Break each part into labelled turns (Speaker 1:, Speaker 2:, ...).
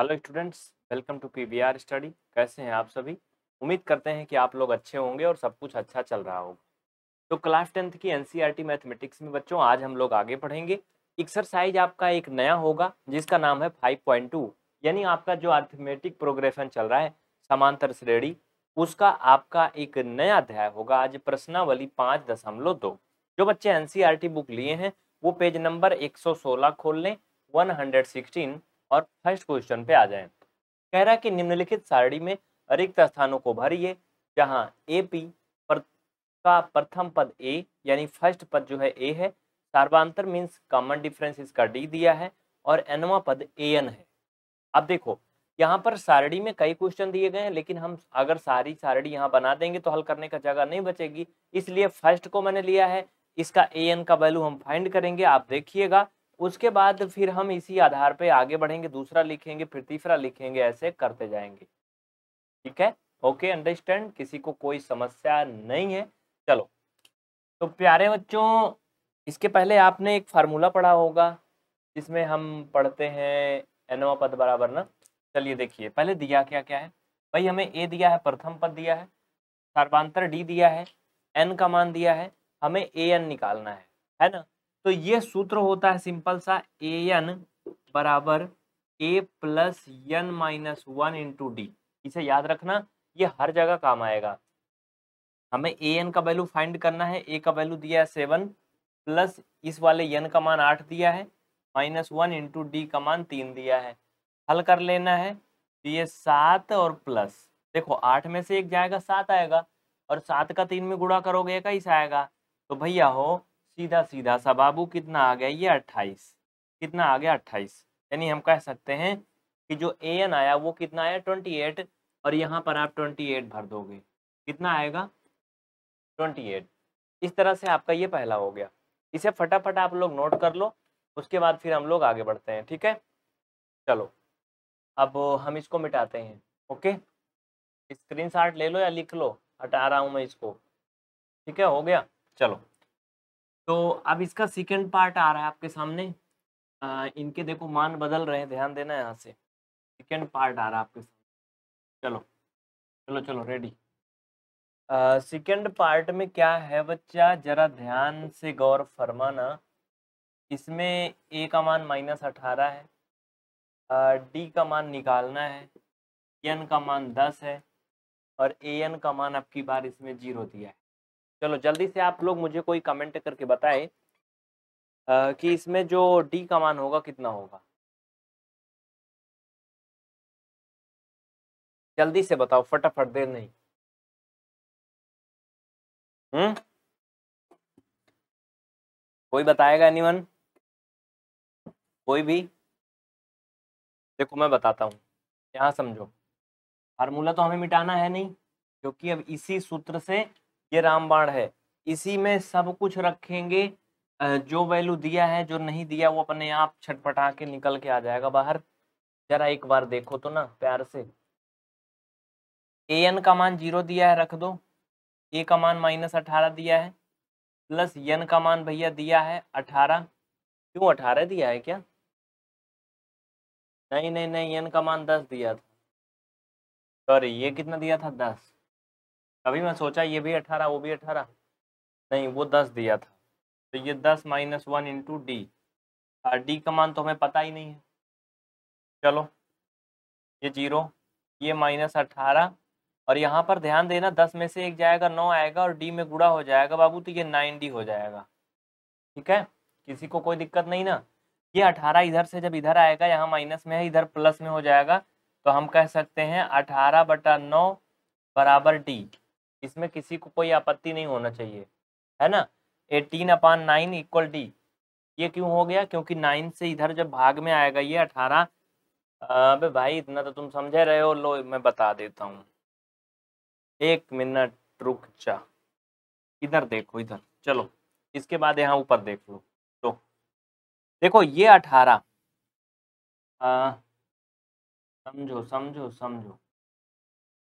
Speaker 1: Hello students welcome to PBR study कैसे हैं आप सभी उम्मीद करते हैं कि आप लोग अच्छे होंगे और सब कुछ अच्छा चल रहा होगा तो क्लास टेंथ की एनसीईआरटी मैथमेटिक्स e में बच्चों आज हम लोग आगे पढ़ेंगे एक्सरसाइज आपका एक नया होगा जिसका नाम है 5.2 यानी आपका जो आर्थमेटिक प्रोग्रेशन चल रहा है समांतर श्रेणी उसका आपका एक नया अध्याय होगा आज प्रश्नावली पाँच जो बच्चे एन बुक e लिए हैं वो पेज नंबर एक खोल लें वन और फर्स्ट क्वेश्चन पे आ जाएं। कह रहा है कि निम्नलिखित सारणी में रिक्त स्थानों को भरिए जहाँ ए पी पर का प्रथम पद ए यानी फर्स्ट पद जो है ए है सर्वांतर मीन्स कॉमन डिफरेंस इसका डी दिया है और एनवा पद ए एन है अब देखो यहाँ पर सारणी में कई क्वेश्चन दिए गए हैं लेकिन हम अगर सारी सारणी यहाँ बना देंगे तो हल करने का जगह नहीं बचेगी इसलिए फर्स्ट को मैंने लिया है इसका ए एन का वैल्यू हम फाइंड करेंगे आप देखिएगा उसके बाद फिर हम इसी आधार पे आगे बढ़ेंगे दूसरा लिखेंगे फिर तीसरा लिखेंगे ऐसे करते जाएंगे ठीक है ओके अंडरस्टैंड किसी को कोई समस्या नहीं है चलो तो प्यारे बच्चों इसके पहले आपने एक फार्मूला पढ़ा होगा जिसमें हम पढ़ते हैं एनवा पद बराबर ना चलिए देखिए पहले दिया क्या क्या है भाई हमें ए दिया है प्रथम पद दिया है सर्वांतर डी दिया है एन का मान दिया है हमें ए एन निकालना है है ना तो ये सूत्र होता है सिंपल सा ए एन बराबर a plus n minus one into d इसे याद रखना ये हर जगह काम आएगा हमें ए एन का वैल्यू फाइंड करना है ए का वैल्यू दिया है सेवन प्लस इस वाले एन का मान आठ दिया है माइनस वन इंटू डी का मान तीन दिया है हल कर लेना है तो ये सात और प्लस देखो आठ में से एक जाएगा सात आएगा और सात का तीन में गुड़ा करोगे इस आएगा तो भैया हो सीधा सीधा सा बाबू कितना आ गया ये अट्ठाईस कितना आ गया अट्ठाईस यानी हम कह सकते हैं कि जो ए एन आया वो कितना आया ट्वेंटी एट और यहाँ पर आप ट्वेंटी एट भर दोगे कितना आएगा ट्वेंटी एट इस तरह से आपका ये पहला हो गया इसे फटाफट आप लोग नोट कर लो उसके बाद फिर हम लोग आगे बढ़ते हैं ठीक है चलो अब हम इसको मिटाते हैं ओके स्क्रीन ले लो या लिख लो हटा रहा हूँ मैं इसको ठीक है हो गया चलो तो अब इसका सेकेंड पार्ट आ रहा है आपके सामने आ, इनके देखो मान बदल रहे हैं ध्यान देना यहाँ से सेकेंड पार्ट आ रहा है आपके सामने चलो चलो चलो रेडी सेकेंड पार्ट में क्या है बच्चा जरा ध्यान से गौर फरमाना इसमें ए का मान माइनस अठारह है डी का मान निकालना है एन का मान दस है और ए एन का मान आपकी बार इसमें जीरो दिया है चलो जल्दी से आप लोग मुझे कोई कमेंट करके बताए कि इसमें जो डी का मान होगा कितना होगा जल्दी से बताओ फटाफट देर नहीं हम्म कोई बताएगा एनीवन कोई भी देखो मैं बताता हूँ यहाँ समझो फार्मूला तो हमें मिटाना है नहीं क्योंकि अब इसी सूत्र से ये रामबाण है इसी में सब कुछ रखेंगे जो वैल्यू दिया है जो नहीं दिया वो अपने आप छटपटा के निकल के आ जाएगा बाहर जरा एक बार देखो तो ना प्यार से ए एन का मान जीरो दिया है रख दो ए का मान माइनस अठारह दिया है प्लस यन का मान भैया दिया है अठारह क्यों अठारह दिया है क्या नहीं नहीं नहीं एन का मान दस दिया था सॉरी ये कितना दिया था दस अभी मैं सोचा ये भी अठारह वो भी अठारह नहीं वो दस दिया था तो ये दस minus one into d d का मान तो हमें पता ही नहीं है चलो ये जीरो ये माइनस अठारह और यहाँ पर ध्यान देना दस में से एक जाएगा नौ आएगा और डी में गुड़ा हो जाएगा बाबू तो ये नाइन डी हो जाएगा ठीक है किसी को कोई दिक्कत नहीं ना ये अठारह इधर से जब इधर आएगा यहाँ माइनस में है इधर प्लस में हो जाएगा तो हम कह सकते हैं अठारह बटा नौ बराबर डी इसमें किसी को कोई आपत्ति नहीं होना चाहिए है ना eighteen upon nine equal d ये क्यों हो गया क्योंकि नाइन से इधर जब भाग में आएगा ये अठारह अबे भाई इतना तो तुम समझे रहे हो लो मैं बता देता हूँ एक मिनट रुक जा इधर देखो इधर चलो इसके बाद यहाँ ऊपर देख लो तो देखो ये अठारह समझो समझो समझो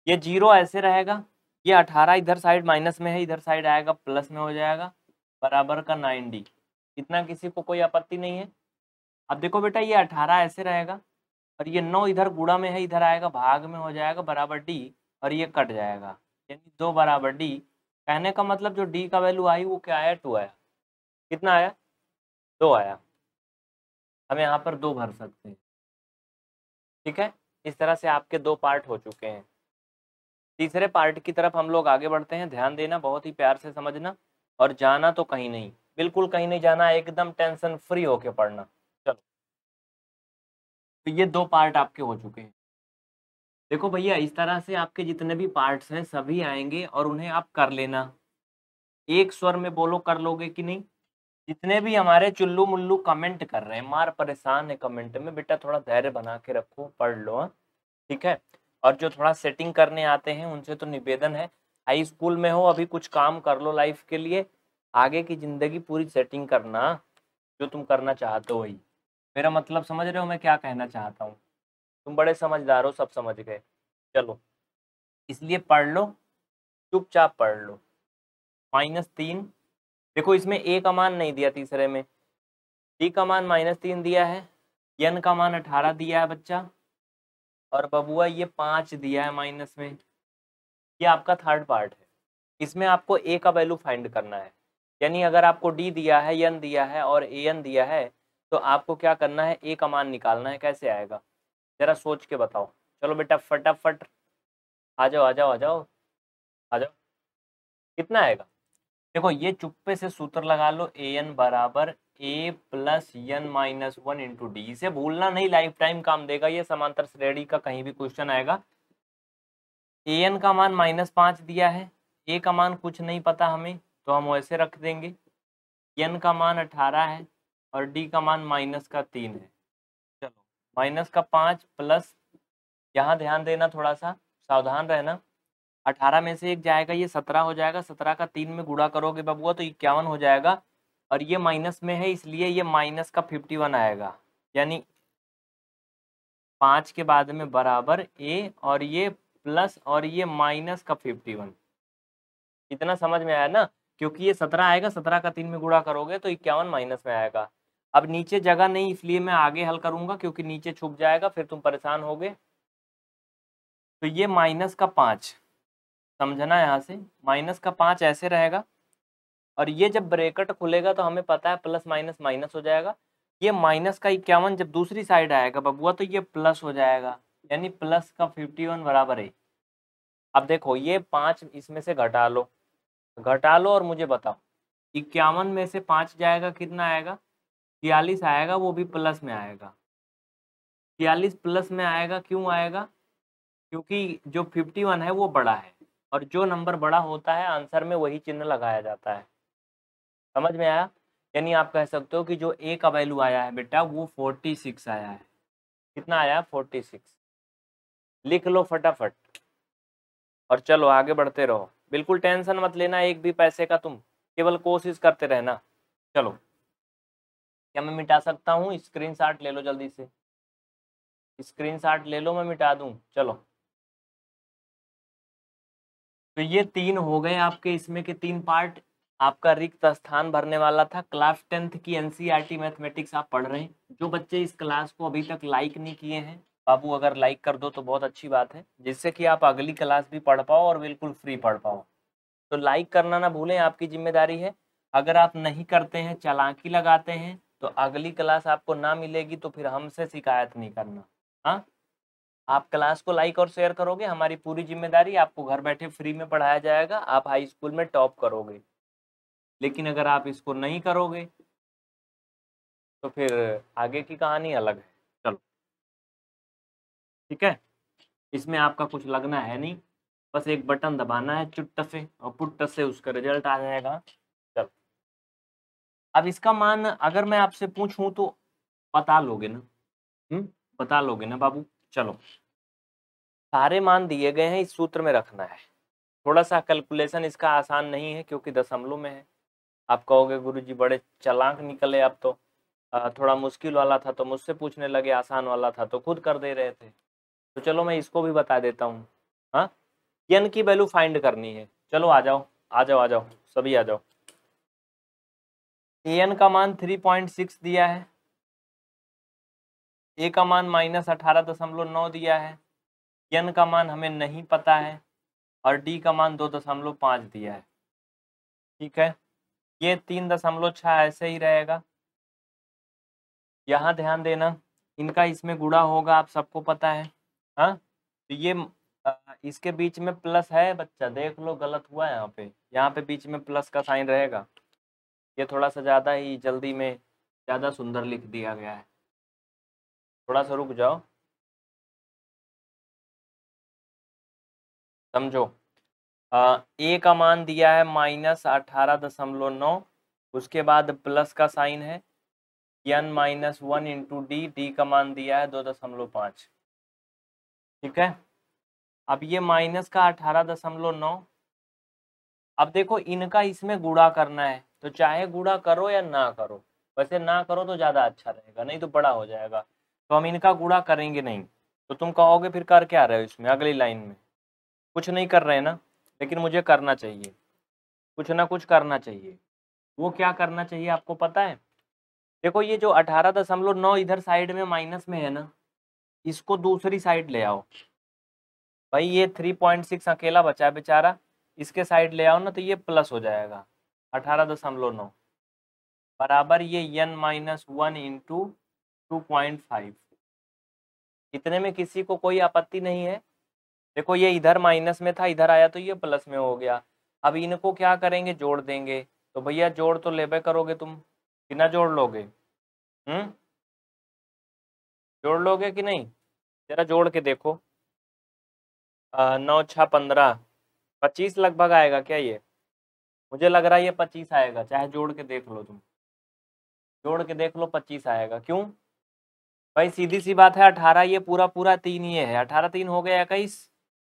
Speaker 1: ये जीरो ऐसे रहेगा ये अठारह इधर साइड माइनस में है इधर साइड आएगा प्लस में हो जाएगा बराबर का नाइन डी इतना किसी को कोई आपत्ति नहीं है अब देखो बेटा ये अठारह ऐसे रहेगा और ये नौ इधर गुड़ा में है इधर आएगा भाग में हो जाएगा बराबर डी और ये कट जाएगा यानी दो बराबर डी कहने का मतलब जो डी का वैल्यू आई वो क्या आया टू आया कितना आया दो आया हम यहाँ पर दो भर सकते हैं ठीक है इस तरह से आपके दो पार्ट हो चुके हैं तीसरे पार्ट की तरफ हम लोग आगे बढ़ते हैं ध्यान देना बहुत ही प्यार से समझना और जाना तो कहीं नहीं बिल्कुल कहीं नहीं जाना एकदम टेंशन फ्री होके पढ़ना चलो तो ये दो पार्ट आपके हो चुके हैं देखो भैया इस तरह से आपके जितने भी पार्ट्स हैं सभी आएंगे और उन्हें आप कर लेना एक स्वर में बोलो कर लोगे कि नहीं जितने भी हमारे चुल्लू मुल्लू कमेंट कर रहे हैं मार परेशान है कमेंट में बेटा थोड़ा धैर्य बना के रखो पढ़ लो हाँ। ठीक है और जो थोड़ा सेटिंग करने आते हैं उनसे तो निवेदन है हाई स्कूल में हो अभी कुछ काम कर लो लाइफ के लिए आगे की ज़िंदगी पूरी सेटिंग करना जो तुम करना चाहते हो ही मेरा मतलब समझ रहे हो मैं क्या कहना चाहता हूँ तुम बड़े समझदार हो सब समझ गए चलो इसलिए पढ़ लो चुपचाप पढ़ लो माइनस तीन देखो इसमें ए का मान नहीं दिया तीसरे में डी का मान माइनस तीन दिया है एन का मान अठारह दिया है बच्चा और बबुआ ये पाँच दिया है माइनस में ये आपका थर्ड पार्ट है इसमें आपको ए का वैल्यू फाइंड करना है यानी अगर आपको डी दिया है एन दिया है और ए एन दिया है तो आपको क्या करना है ए का मान निकालना है कैसे आएगा ज़रा सोच के बताओ चलो बेटा फटाफट आ जाओ आ जाओ आ जाओ आ जाओ कितना आएगा देखो ये चुप्पे से सूत्र लगा लो ए एन बराबर a plus n minus one into d इसे भूलना नहीं लाइफ टाइम काम देगा ये समांतर श्रेणी का कहीं भी क्वेश्चन आएगा ए एन का मान माइनस पांच दिया है ए का मान कुछ नहीं पता हमें तो हम वैसे रख देंगे एन का मान अठारह है और डी का मान माइनस का तीन है चलो माइनस का पांच प्लस यहाँ ध्यान देना थोड़ा सा सावधान रहना अठारह में से एक जाएगा ये सत्रह हो जाएगा सत्रह का तीन में गुड़ा करोगे बबुआ तो इक्यावन हो जाएगा और ये माइनस में है इसलिए ये माइनस का फिफ्टी वन आएगा यानी पाँच के बाद में बराबर ए और ये प्लस और ये माइनस का फिफ्टी वन इतना समझ में आया ना क्योंकि ये सत्रह आएगा सत्रह का तीन में गुड़ा करोगे तो इक्यावन माइनस में आएगा अब नीचे जगह नहीं इसलिए मैं आगे हल करूंगा क्योंकि नीचे छुप जाएगा फिर तुम परेशान गए तो ये माइनस का पाँच समझना यहाँ से माइनस का पाँच ऐसे रहेगा और ये जब ब्रेकेट खुलेगा तो हमें पता है प्लस माइनस माइनस हो जाएगा ये माइनस का इक्यावन जब दूसरी साइड आएगा बबुआ तो ये प्लस हो जाएगा यानी प्लस का फिफ्टी वन बराबर है अब देखो ये पाँच इसमें से घटा लो घटा लो और मुझे बताओ इक्यावन में से पाँच जाएगा कितना आएगा छियालीस आएगा वो भी प्लस में आएगा छियालीस प्लस में आएगा क्यों आएगा क्योंकि जो फिफ्टी वन है वो बड़ा है और जो नंबर बड़ा होता है आंसर में वही चिन्ह लगाया जाता है समझ में आया यानी आप कह सकते हो कि जो ए का वैल्यू आया है बेटा वो फोर्टी सिक्स आया है कितना आया फोर्टी सिक्स लिख लो फटाफट और चलो आगे बढ़ते रहो बिल्कुल टेंशन मत लेना एक भी पैसे का तुम केवल कोशिश करते रहना चलो क्या मैं मिटा सकता हूँ स्क्रीन ले लो जल्दी से स्क्रीन ले लो मैं मिटा दूँ चलो तो ये तीन हो गए आपके इसमें के तीन पार्ट आपका रिक्त स्थान भरने वाला था क्लास टेंथ की एनसीईआरटी e मैथमेटिक्स आप पढ़ रहे हैं जो बच्चे इस क्लास को अभी तक लाइक नहीं किए हैं बाबू अगर लाइक कर दो तो बहुत अच्छी बात है जिससे कि आप अगली क्लास भी पढ़ पाओ और बिल्कुल फ्री पढ़ पाओ तो लाइक करना ना भूलें आपकी जिम्मेदारी है अगर आप नहीं करते हैं चलाकी लगाते हैं तो अगली क्लास आपको ना मिलेगी तो फिर हमसे शिकायत नहीं करना हाँ आप क्लास को लाइक और शेयर करोगे हमारी पूरी जिम्मेदारी आपको घर बैठे फ्री में पढ़ाया जाएगा आप हाई स्कूल में टॉप करोगे लेकिन अगर आप इसको नहीं करोगे तो फिर आगे की कहानी अलग है चलो ठीक है इसमें आपका कुछ लगना है नहीं बस एक बटन दबाना है से और पुट्ट से उसका रिजल्ट आ जाएगा चलो अब इसका मान अगर मैं आपसे पूछूं तो बता लोगे ना हम्म बता लोगे ना बाबू चलो सारे मान दिए गए हैं इस सूत्र में रखना है थोड़ा सा कैलकुलेशन इसका आसान नहीं है क्योंकि दशमलव में है आप कहोगे गुरु जी बड़े चलांक निकले आप तो थोड़ा मुश्किल वाला था तो मुझसे पूछने लगे आसान वाला था तो खुद कर दे रहे थे तो चलो मैं इसको भी बता देता हूँ हाँ यन की वैल्यू फाइंड करनी है चलो आ जाओ आ जाओ आ जाओ सभी आ जाओ ए एन का मान थ्री पॉइंट सिक्स दिया है ए का मान माइनस अठारह दशमलव नौ दिया है यन का मान हमें नहीं पता है और डी का मान दो दशमलव पाँच दिया है ठीक है ये तीन दशमलव छह ऐसे ही रहेगा यहाँ ध्यान देना इनका इसमें गुड़ा होगा आप सबको पता है हाँ तो ये इसके बीच में प्लस है बच्चा देख लो गलत हुआ यहाँ पे यहाँ पे बीच में प्लस का साइन रहेगा ये थोड़ा सा ज़्यादा ही जल्दी में ज़्यादा सुंदर लिख दिया गया है थोड़ा सा रुक जाओ समझो ए का मान दिया है माइनस अठारह दशमलव नौ उसके बाद प्लस का साइन है n minus one into d d का मान दिया है दो दशमलव पाँच ठीक है अब ये माइनस का अठारह दशमलव नौ अब देखो इनका इसमें गुड़ा करना है तो चाहे गुड़ा करो या ना करो वैसे ना करो तो ज़्यादा अच्छा रहेगा नहीं तो बड़ा हो जाएगा तो हम इनका गुड़ा करेंगे नहीं तो तुम कहोगे फिर कर क्या रहे हो इसमें अगली लाइन में कुछ नहीं कर रहे ना लेकिन मुझे करना चाहिए कुछ ना कुछ करना चाहिए वो क्या करना चाहिए आपको पता है देखो ये जो अठारह दशमलव नौ इधर साइड में माइनस में है ना इसको दूसरी साइड ले आओ भाई ये थ्री पॉइंट सिक्स अकेला बचा बेचारा इसके साइड ले आओ ना तो ये प्लस हो जाएगा अठारह दशमलव नौ बराबर ये n minus one into two point five इतने में किसी को कोई आपत्ति नहीं है देखो ये इधर माइनस में था इधर आया तो ये प्लस में हो गया अब इनको क्या करेंगे जोड़ देंगे तो भैया जोड़ तो लेबे करोगे तुम कि ना जोड़ लोगे हम्म जोड़ लोगे कि नहीं जरा जोड़ के देखो आ, नौ छ पंद्रह पच्चीस लगभग आएगा क्या ये मुझे लग रहा है ये पच्चीस आएगा चाहे जोड़ के देख लो तुम जोड़ के देख लो पच्चीस आएगा क्यों भाई सीधी सी बात है अठारह ये पूरा पूरा तीन ही है अठारह तीन हो गया इक्कीस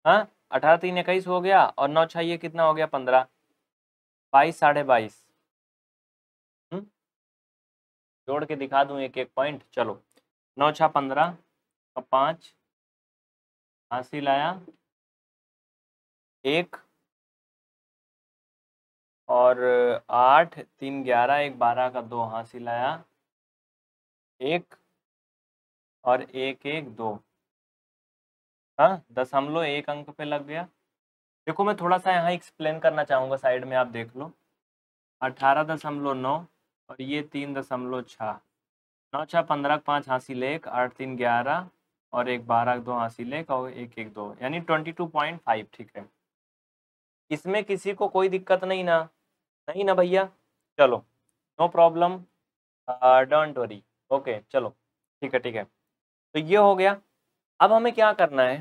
Speaker 1: हाँ अठारह तीन इक्कीस हो गया और नौ छाइए कितना हो गया पंद्रह बाईस साढ़े बाईस हम्म। जोड़ के दिखा दूं एक एक पॉइंट चलो नौ छा पंद्रह और तो पाँच हासिल लाया एक और आठ तीन ग्यारह एक बारह का दो हासिल लाया एक और एक एक दो हाँ दशमलव एक अंक पे लग गया देखो मैं थोड़ा सा यहाँ एक्सप्लेन करना चाहूँगा साइड में आप देख लो अठारह दशमलव नौ और ये तीन दशमलव छः नौ छः पंद्रह पाँच हाँसी लेख आठ तीन ग्यारह और एक बारह दो हाँसी लेख और एक एक दो यानी ट्वेंटी टू पॉइंट फाइव ठीक है इसमें किसी को कोई दिक्कत नहीं ना नहीं ना भैया चलो no problem don't worry okay चलो ठीक है ठीक है तो ये हो गया अब हमें क्या करना है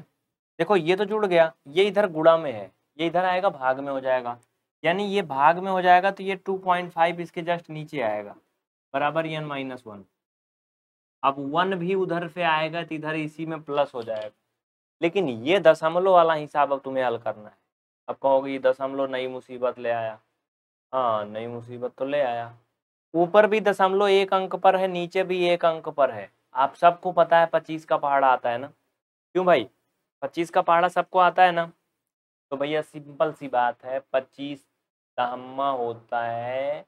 Speaker 1: देखो ये तो जुड़ गया ये इधर गुड़ा में है ये इधर आएगा भाग में हो जाएगा यानी ये भाग में हो जाएगा तो ये 2.5 इसके जस्ट नीचे आएगा बराबर ये माइनस वन अब वन भी उधर से आएगा तो इधर इसी में प्लस हो जाएगा लेकिन ये दशमलव वाला हिसाब अब तुम्हें हल करना है अब कहोगे ये दशमलव नई मुसीबत ले आया हाँ नई मुसीबत तो ले आया ऊपर भी दशमलव एक अंक पर है नीचे भी एक अंक पर है आप सबको पता है पच्चीस का पहाड़ आता है ना क्यों भाई पच्चीस का पहाड़ा सबको आता है ना तो भैया सिंपल सी बात है पच्चीस दहमा होता है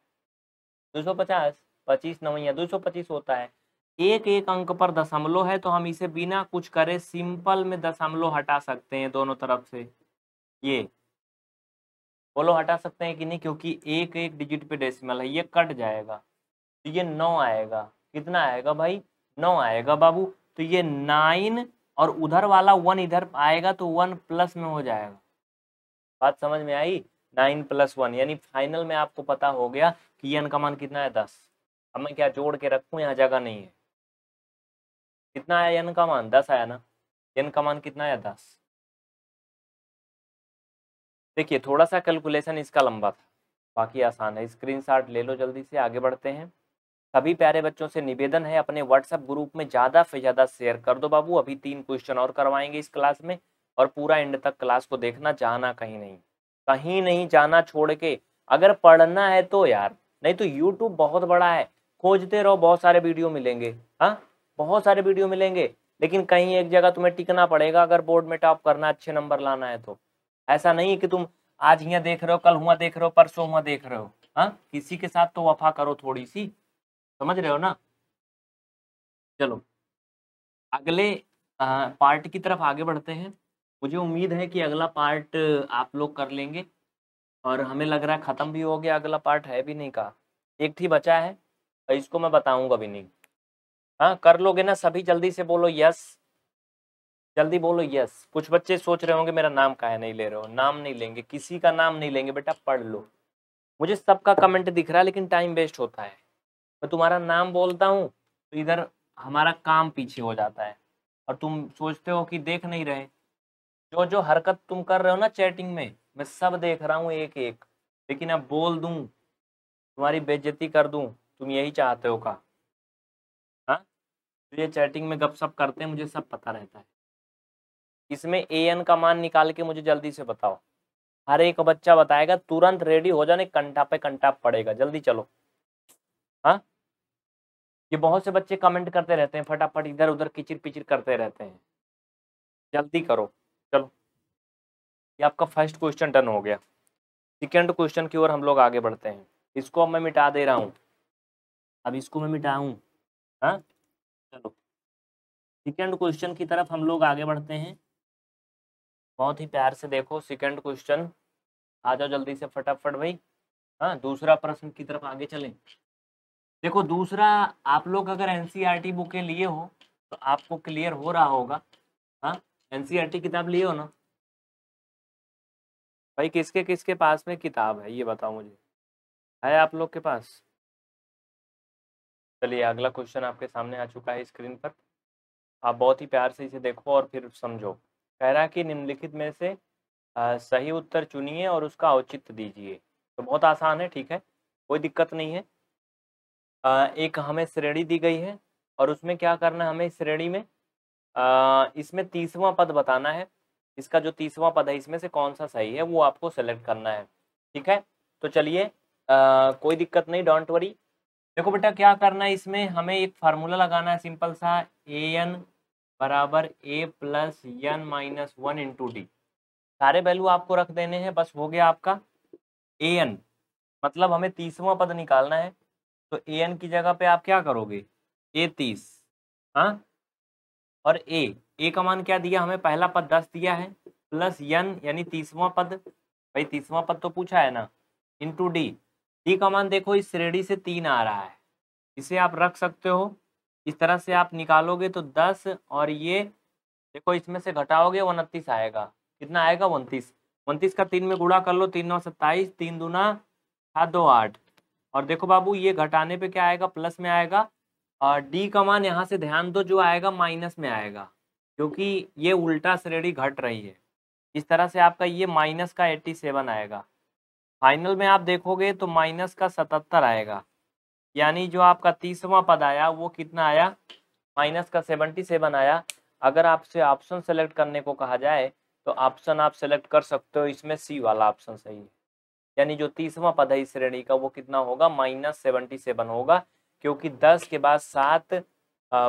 Speaker 1: दो सौ पचास पच्चीस नवैया दो सौ पच्चीस होता है एक एक अंक पर दशमलव है तो हम इसे बिना कुछ करे सिंपल में दशमलव हटा सकते हैं दोनों तरफ से ये बोलो हटा सकते हैं कि नहीं क्योंकि एक एक डिजिट पे डेसिमल है ये कट जाएगा तो ये नौ आएगा कितना आएगा भाई नौ आएगा बाबू तो ये नाइन और उधर वाला वन इधर आएगा तो वन प्लस में हो जाएगा बात समझ में आई नाइन प्लस वन यानी फाइनल में आपको पता हो गया कि एन का मान कितना है दस अब मैं क्या जोड़ के रखूँ यहाँ जगह नहीं है कितना आया एन का मान दस आया ना एन का मान कितना आया दस देखिए थोड़ा सा कैलकुलेशन इसका लंबा था बाकी आसान है स्क्रीनशॉट ले लो जल्दी से आगे बढ़ते हैं सभी प्यारे बच्चों से निवेदन है अपने व्हाट्सएप ग्रुप में ज़्यादा से ज़्यादा शेयर कर दो बाबू अभी तीन क्वेश्चन और करवाएंगे इस क्लास में और पूरा एंड तक क्लास को देखना जाना कहीं नहीं कहीं नहीं जाना छोड़ के अगर पढ़ना है तो यार नहीं तो यूट्यूब बहुत बड़ा है खोजते रहो बहुत सारे वीडियो मिलेंगे हाँ बहुत सारे वीडियो मिलेंगे लेकिन कहीं एक जगह तुम्हें टिकना पड़ेगा अगर बोर्ड में टॉप करना अच्छे नंबर लाना है तो ऐसा नहीं कि तुम आज यहाँ देख रहे हो कल हुआ देख रहे हो परसों हुआ देख रहे हो हाँ किसी के साथ तो वफा करो थोड़ी सी समझ रहे हो ना चलो अगले आ, पार्ट की तरफ आगे बढ़ते हैं मुझे उम्मीद है कि अगला पार्ट आप लोग कर लेंगे और हमें लग रहा है ख़त्म भी हो गया अगला पार्ट है भी नहीं कहा एक थी बचा है और इसको मैं बताऊंगा भी नहीं हाँ कर लोगे ना सभी जल्दी से बोलो यस जल्दी बोलो यस कुछ बच्चे सोच रहे होंगे मेरा नाम है नहीं ले रहे हो नाम नहीं लेंगे किसी का नाम नहीं लेंगे बेटा पढ़ लो मुझे सबका कमेंट दिख रहा है लेकिन टाइम वेस्ट होता है मैं तुम्हारा नाम बोलता हूँ तो इधर हमारा काम पीछे हो जाता है और तुम सोचते हो कि देख नहीं रहे जो जो हरकत तुम कर रहे हो ना चैटिंग में मैं सब देख रहा हूँ एक एक लेकिन अब बोल दूँ तुम्हारी बेज्जती कर दूँ तुम यही चाहते हो का हाँ तो ये चैटिंग में गपशप करते हैं मुझे सब पता रहता है इसमें ए एन का मान निकाल के मुझे जल्दी से बताओ हर एक बच्चा बताएगा तुरंत रेडी हो जाने कंटा पे कंटा पड़ेगा जल्दी चलो हाँ ये बहुत से बच्चे कमेंट करते रहते हैं फटाफट इधर उधर किचिर पिचिर करते रहते हैं जल्दी करो चलो ये आपका फर्स्ट क्वेश्चन डन हो गया सेकेंड क्वेश्चन की ओर हम लोग आगे बढ़ते हैं इसको अब मैं मिटा दे रहा हूँ अब इसको मैं मिटाऊँ हाँ चलो सेकेंड क्वेश्चन की तरफ हम लोग आगे बढ़ते हैं बहुत ही प्यार से देखो सेकेंड क्वेश्चन आ जाओ जल्दी से फटाफट भाई हाँ दूसरा प्रश्न की तरफ आगे चलें देखो दूसरा आप लोग अगर टी e बुकें लिए हो तो आपको क्लियर हो रहा होगा हाँ टी e किताब लिए हो ना भाई किसके किसके पास में किताब है ये बताओ मुझे है आप लोग के पास चलिए अगला क्वेश्चन आपके सामने आ चुका है स्क्रीन पर आप बहुत ही प्यार से इसे देखो और फिर समझो कह रहा कि निम्नलिखित में से आ, सही उत्तर चुनिए और उसका औचित्य दीजिए तो बहुत आसान है ठीक है कोई दिक्कत नहीं है एक हमें श्रेणी दी गई है और उसमें क्या करना है हमें श्रेणी में इसमें तीसवा पद बताना है इसका जो तीसवा पद है इसमें से कौन सा सही है वो आपको सेलेक्ट करना है ठीक है तो चलिए कोई दिक्कत नहीं डोंट वरी देखो बेटा क्या करना है इसमें हमें एक फार्मूला लगाना है सिंपल सा ए एन बराबर a plus n minus one into d सारे वैल्यू आपको रख देने हैं बस हो गया आपका ए एन मतलब हमें तीसवा पद निकालना है तो ए एन की जगह पे आप क्या करोगे ए तीस हाँ और ए ए का मान क्या दिया हमें पहला पद दस दिया है प्लस यन यानी तीसवा पद भाई तीसवा पद तो पूछा है ना इंटू डी डी का मान देखो इस श्रेणी से तीन आ रहा है इसे आप रख सकते हो इस तरह से आप निकालोगे तो दस और ये देखो इसमें से घटाओगे उनतीस आएगा कितना आएगा उनतीस उनतीस का तीन में गुड़ा कर लो तीन नौ सत्ताईस तीन दूना छः दो आठ और देखो बाबू ये घटाने पे क्या आएगा प्लस में आएगा और डी का मान यहाँ से ध्यान दो जो आएगा माइनस में आएगा क्योंकि ये उल्टा श्रेणी घट रही है इस तरह से आपका ये माइनस का एट्टी सेवन आएगा फाइनल में आप देखोगे तो माइनस का सतहत्तर आएगा यानी जो आपका तीसवा पद आया वो कितना आया माइनस का सेवनटी सेवन आया अगर आपसे ऑप्शन सेलेक्ट करने को कहा जाए तो ऑप्शन आप सेलेक्ट कर सकते हो इसमें सी वाला ऑप्शन सही है यानी जो तीसवा पद है इस श्रेणी का वो कितना होगा माइनस सेवनटी सेवन होगा क्योंकि दस के बाद सात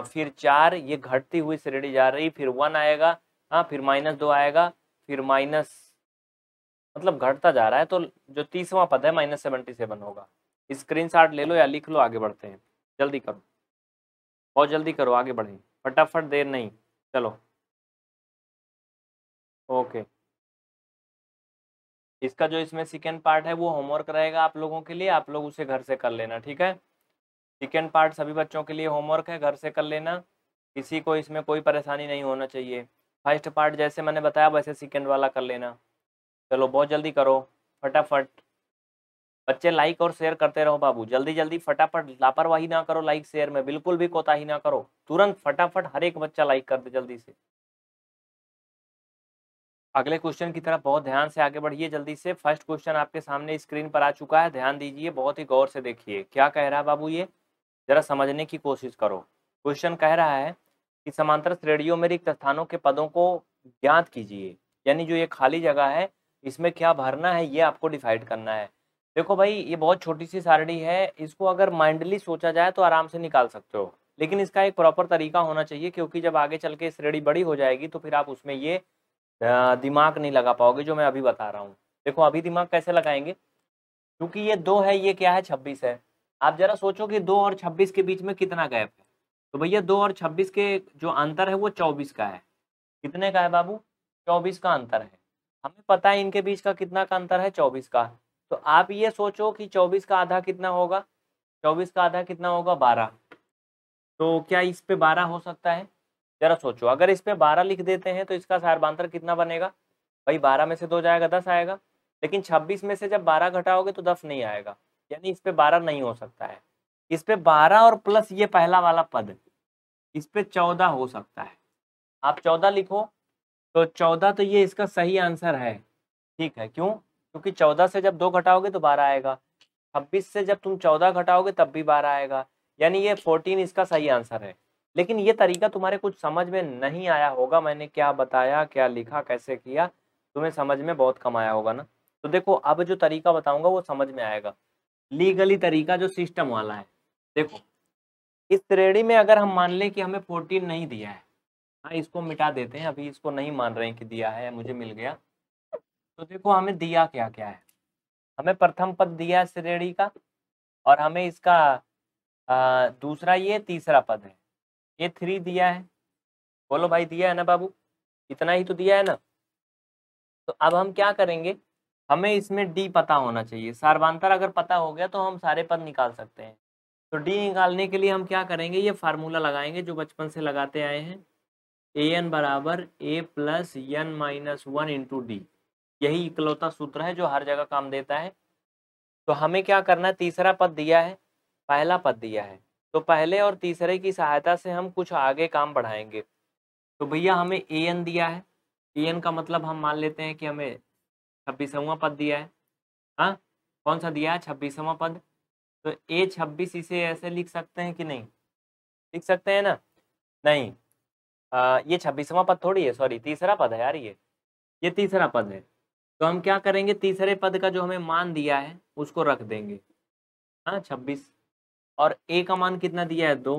Speaker 1: फिर चार ये घटती हुई श्रेणी जा रही फिर वन आएगा हाँ फिर माइनस दो आएगा फिर माइनस मतलब घटता जा रहा है तो जो तीसवा पद है माइनस सेवनटी सेवन होगा स्क्रीन शॉट ले लो या लिख लो आगे बढ़ते हैं जल्दी करो बहुत जल्दी करो आगे बढ़ें फटाफट देर नहीं चलो ओके इसका जो इसमें सेकेंड पार्ट है वो होमवर्क रहेगा आप लोगों के लिए आप लोग उसे घर से कर लेना ठीक है सेकेंड पार्ट सभी बच्चों के लिए होमवर्क है घर से कर लेना किसी को इसमें कोई परेशानी नहीं होना चाहिए फर्स्ट पार्ट जैसे मैंने बताया वैसे सेकेंड वाला कर लेना चलो बहुत जल्दी करो फटाफट बच्चे लाइक और शेयर करते रहो बाबू जल्दी जल्दी फटाफट लापरवाही ना करो लाइक शेयर में बिल्कुल भी कोताही ना करो तुरंत फटाफट हर एक बच्चा लाइक कर दे जल्दी से अगले क्वेश्चन की तरफ बहुत ध्यान से आगे बढ़िए जल्दी से फर्स्ट क्वेश्चन आपके सामने स्क्रीन पर आ चुका है ध्यान दीजिए बहुत ही गौर से देखिए क्या कह रहा है बाबू ये जरा समझने की कोशिश करो क्वेश्चन कह रहा है कि समांतर श्रेणियों में रिक्त स्थानों के पदों को ज्ञात कीजिए यानी जो ये खाली जगह है इसमें क्या भरना है ये आपको डिसाइड करना है देखो भाई ये बहुत छोटी सी सारणी है इसको अगर माइंडली सोचा जाए तो आराम से निकाल सकते हो लेकिन इसका एक प्रॉपर तरीका होना चाहिए क्योंकि जब आगे चल के श्रेणी बड़ी हो जाएगी तो फिर आप उसमें ये दिमाग नहीं लगा पाओगे जो मैं अभी बता रहा हूँ देखो अभी दिमाग कैसे लगाएंगे क्योंकि ये दो है ये क्या है छब्बीस है आप जरा सोचो कि दो और छब्बीस के बीच में कितना गैप है तो भैया दो और छब्बीस के जो अंतर है वो चौबीस का है कितने का है बाबू चौबीस का अंतर है हमें पता है इनके बीच का कितना का अंतर है चौबीस का तो आप ये सोचो कि चौबीस का आधा कितना होगा चौबीस का आधा कितना होगा बारह तो क्या इस पे बारह हो सकता है जरा सोचो अगर इस पर बारह लिख देते हैं तो इसका सार्बांतर कितना बनेगा भाई बारह में से दो जाएगा दस आएगा लेकिन छब्बीस में से जब बारह घटाओगे तो दस नहीं आएगा यानी इस पर बारह नहीं हो सकता है इस पर बारह और प्लस ये पहला वाला पद इस पर चौदह हो सकता है आप चौदह लिखो तो चौदह तो ये इसका सही आंसर है ठीक है क्यों क्योंकि चौदह से जब दो घटाओगे तो बारह आएगा छब्बीस से जब तुम चौदह घटाओगे तब भी बारह आएगा यानी ये फोर्टीन इसका सही आंसर है लेकिन ये तरीका तुम्हारे कुछ समझ में नहीं आया होगा मैंने क्या बताया क्या लिखा कैसे किया तुम्हें समझ में बहुत कम आया होगा ना तो देखो अब जो तरीका बताऊंगा वो समझ में आएगा लीगली तरीका जो सिस्टम वाला है देखो इस श्रेणी में अगर हम मान लें कि हमें फोर्टीन नहीं दिया है हाँ इसको मिटा देते हैं अभी इसको नहीं मान रहे हैं कि दिया है मुझे मिल गया तो देखो हमें दिया क्या क्या है हमें प्रथम पद दिया है श्रेणी का और हमें इसका आ, दूसरा ये तीसरा पद है ये थ्री दिया है बोलो भाई दिया है ना बाबू इतना ही तो दिया है ना तो अब हम क्या करेंगे हमें इसमें डी पता होना चाहिए सार्वान्तर अगर पता हो गया तो हम सारे पद निकाल सकते हैं तो डी निकालने के लिए हम क्या करेंगे ये फार्मूला लगाएंगे जो बचपन से लगाते आए हैं ए एन बराबर a plus n minus one into d यही इकलौता सूत्र है जो हर जगह काम देता है तो हमें क्या करना है तीसरा पद दिया है पहला पद दिया है तो पहले और तीसरे की सहायता से हम कुछ आगे काम बढ़ाएंगे तो भैया हमें ए एन दिया है ए एन का मतलब हम मान लेते हैं कि हमें छब्बीसवा पद दिया है हाँ कौन सा दिया है छब्बीसवा पद तो ए छब्बीस इसे ऐसे लिख सकते हैं कि नहीं लिख सकते हैं ना नहीं आ, ये छब्बीसवा पद थोड़ी है सॉरी तीसरा पद है यार ये ये तीसरा पद है तो हम क्या करेंगे तीसरे पद का जो हमें मान दिया है उसको रख देंगे हाँ छब्बीस और ए का मान कितना दिया है दो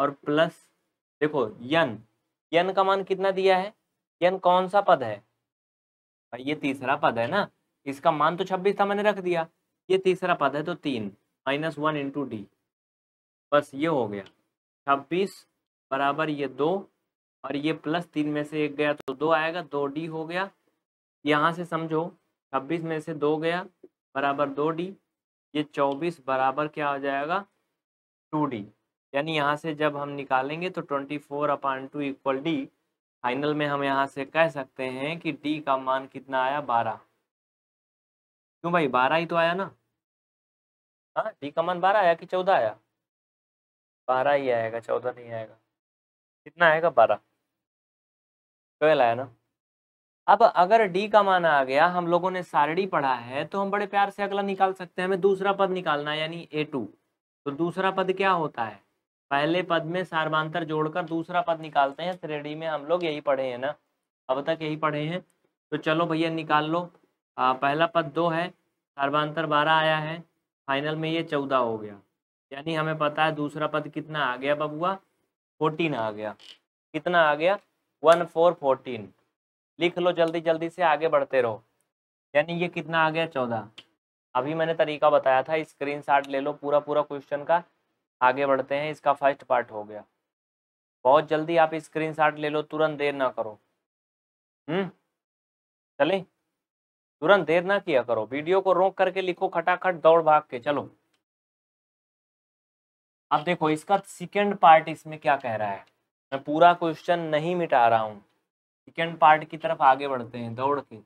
Speaker 1: और प्लस देखो यन यन का मान कितना दिया है यन कौन सा पद है भाई ये तीसरा पद है ना इसका मान तो छब्बीस था मैंने रख दिया ये तीसरा पद है तो तीन माइनस वन इंटू डी बस ये हो गया छब्बीस बराबर ये दो और ये प्लस तीन में से एक गया तो दो आएगा दो डी हो गया यहाँ से समझो छब्बीस में से दो गया बराबर दो डी ये चौबीस बराबर क्या हो जाएगा टू डी यानी यहाँ से जब हम निकालेंगे तो twenty four upon two equal d final में हम यहाँ से कह सकते हैं कि डी का मान कितना आया बारह क्यों भाई बारह ही तो आया ना हाँ डी का मान बारह आया कि चौदह आया बारह ही आएगा चौदह नहीं आएगा कितना आएगा बारह ट्वेल्व आया ना अब अगर डी का मान आ गया हम लोगों ने सारणी पढ़ा है तो हम बड़े प्यार से अगला निकाल सकते हैं हमें दूसरा पद निकालना है यानी ए टू तो दूसरा पद क्या होता है पहले पद में सार्वान्तर जोड़कर दूसरा पद निकालते हैं श्रेणी में हम लोग यही पढ़े हैं ना अब तक यही पढ़े हैं तो चलो भैया निकाल लो आ, पहला पद दो है सार्वान्तर बारह आया है फाइनल में ये चौदह हो गया यानी हमें पता है दूसरा पद कितना आ गया बबुआ फोर्टीन आ गया कितना आ गया वन फोर फोर्टीन लिख लो जल्दी जल्दी से आगे बढ़ते रहो यानी ये कितना आ गया चौदह अभी मैंने तरीका बताया था स्क्रीन शॉट ले लो पूरा पूरा क्वेश्चन का आगे बढ़ते हैं इसका फर्स्ट पार्ट हो गया बहुत जल्दी आप स्क्रीन शॉट ले लो तुरंत देर ना करो हम्म चले तुरंत देर ना किया करो वीडियो को रोक करके लिखो खटाखट दौड़ भाग के चलो अब देखो इसका सेकेंड पार्ट इसमें क्या कह रहा है मैं पूरा क्वेश्चन नहीं मिटा रहा हूँ सेकंड पार्ट की तरफ आगे बढ़ते हैं दौड़ के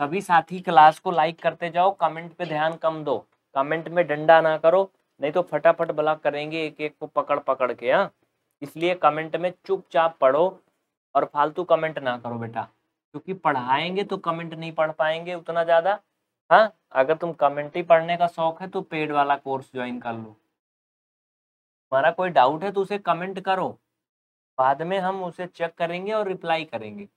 Speaker 1: सभी साथी क्लास को लाइक करते जाओ कमेंट पे ध्यान कम दो कमेंट में डंडा ना करो नहीं तो फटाफट ब्लॉक करेंगे एक एक को पकड़ पकड़ के हाँ इसलिए कमेंट में चुपचाप पढ़ो और फालतू कमेंट ना करो बेटा क्योंकि पढ़ाएंगे तो कमेंट नहीं पढ़ पाएंगे उतना ज़्यादा हाँ अगर तुम कमेंट ही पढ़ने का शौक है तो पेड वाला कोर्स ज्वाइन कर लो हमारा कोई डाउट है तो उसे कमेंट करो बाद में हम उसे चेक करेंगे और रिप्लाई करेंगे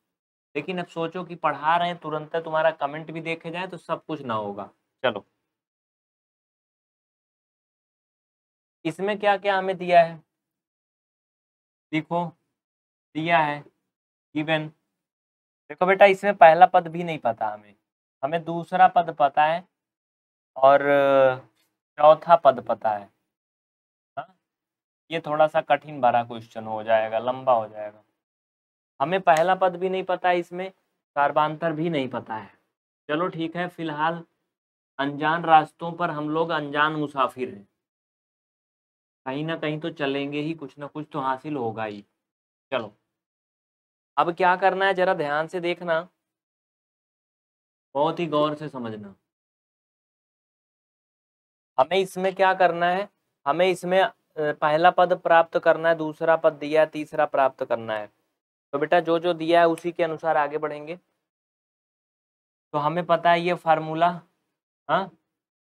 Speaker 1: लेकिन अब सोचो कि पढ़ा रहे हैं तुरंत तुम्हारा कमेंट भी देखे जाए तो सब कुछ ना होगा चलो इसमें क्या क्या हमें दिया है देखो दिया है इवन देखो बेटा इसमें पहला पद भी नहीं पता हमें हमें दूसरा पद पता है और चौथा पद पता है हा? ये थोड़ा सा कठिन भरा क्वेश्चन हो जाएगा लंबा हो जाएगा हमें पहला पद भी नहीं पता है इसमें कार्बांतर भी नहीं पता है चलो ठीक है फिलहाल अनजान रास्तों पर हम लोग अनजान मुसाफिर हैं कहीं ना कहीं तो चलेंगे ही कुछ ना कुछ तो हासिल होगा ही चलो अब क्या करना है जरा ध्यान से देखना बहुत ही गौर से समझना हमें इसमें क्या करना है हमें इसमें पहला पद प्राप्त करना है दूसरा पद दिया तीसरा प्राप्त करना है तो बेटा जो जो दिया है उसी के अनुसार आगे बढ़ेंगे तो हमें पता है ये फार्मूला हाँ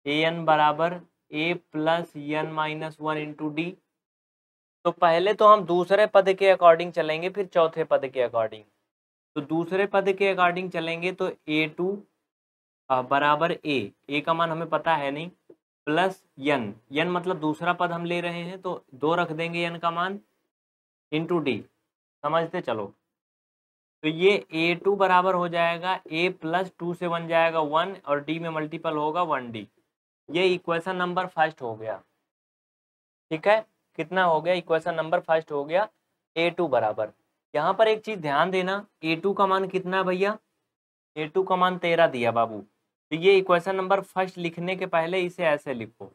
Speaker 1: ए एन बराबर a plus n minus one into d तो पहले तो हम दूसरे पद के अकॉर्डिंग चलेंगे फिर चौथे पद के अकॉर्डिंग तो दूसरे पद के अकॉर्डिंग चलेंगे तो ए टू बराबर ए ए का मान हमें पता है नहीं प्लस एन एन मतलब दूसरा पद हम ले रहे हैं तो दो रख देंगे एन का मान इंटू डी समझते चलो तो ये ए टू बराबर हो जाएगा ए प्लस टू से बन जाएगा वन और डी में मल्टीपल होगा वन डी ये इक्वेशन नंबर फर्स्ट हो गया ठीक है कितना हो गया इक्वेशन नंबर फर्स्ट हो गया ए टू बराबर यहाँ पर एक चीज़ ध्यान देना ए टू का मान कितना है भैया ए टू का मान तेरह दिया बाबू तो ये इक्वेशन नंबर फर्स्ट लिखने के पहले इसे ऐसे लिखो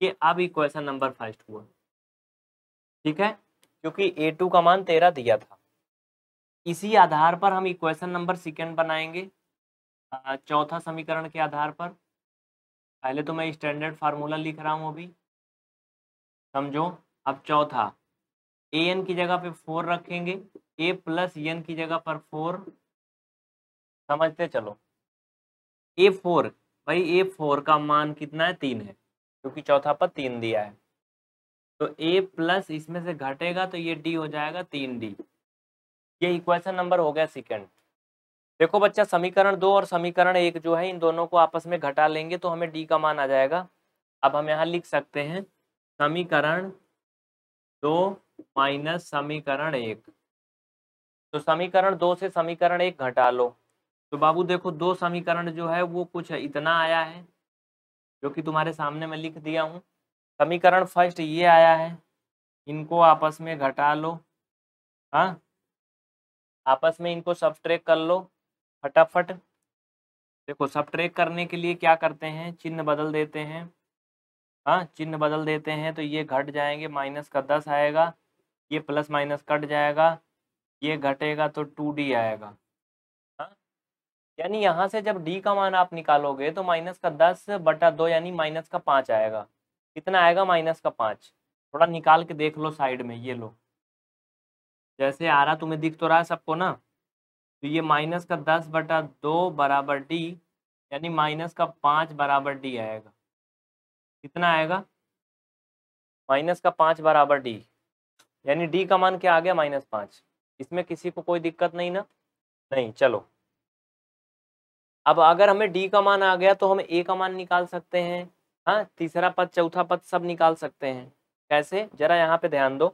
Speaker 1: कि अब इक्वेशन नंबर फर्स्ट हुआ ठीक है क्योंकि ए टू का मान तेरह दिया था इसी आधार पर हम इक्वेशन नंबर सेकेंड बनाएंगे चौथा समीकरण के आधार पर पहले तो मैं स्टैंडर्ड फार्मूला लिख रहा हूँ अभी समझो अब चौथा ए एन की जगह पे फोर रखेंगे ए प्लस एन की जगह पर फोर समझते चलो ए फोर भाई ए फोर का मान कितना है तीन है क्योंकि चौथा पर तीन दिया है तो ए प्लस इसमें से घटेगा तो ये डी हो जाएगा तीन डी ये इक्वेशन नंबर हो गया सेकेंड देखो बच्चा समीकरण दो और समीकरण एक जो है इन दोनों को आपस में घटा लेंगे तो हमें डी का मान आ जाएगा अब हम यहाँ लिख सकते हैं समीकरण दो माइनस समीकरण एक तो समीकरण दो से समीकरण एक घटा लो तो बाबू देखो दो समीकरण जो है वो कुछ इतना आया है जो कि तुम्हारे सामने मैं लिख दिया हूँ समीकरण फर्स्ट ये आया है इनको आपस में घटा लो हाँ आपस में इनको सब कर लो फटाफट देखो सब करने के लिए क्या करते हैं चिन्ह बदल देते हैं हाँ चिन्ह बदल देते हैं तो ये घट जाएंगे माइनस का दस आएगा ये प्लस माइनस कट जाएगा ये घटेगा तो टू डी आएगा हाँ? यानी यहाँ से जब डी का मान आप निकालोगे तो माइनस का दस बटा दो यानी माइनस का पाँच आएगा कितना आएगा माइनस का पाँच थोड़ा निकाल के देख लो साइड में ये लो जैसे आ रहा तुम्हें दिख तो रहा है सबको ना तो ये माइनस का दस बटा दो बराबर डी यानी माइनस का पाँच बराबर डी आएगा कितना आएगा माइनस का पाँच बराबर डी यानी डी का मान क्या आ गया माइनस पाँच इसमें किसी को कोई दिक्कत नहीं ना नहीं चलो अब अगर हमें डी का मान आ गया तो हम ए का मान निकाल सकते हैं हाँ तीसरा पद चौथा पद सब निकाल सकते हैं कैसे जरा यहाँ पे ध्यान दो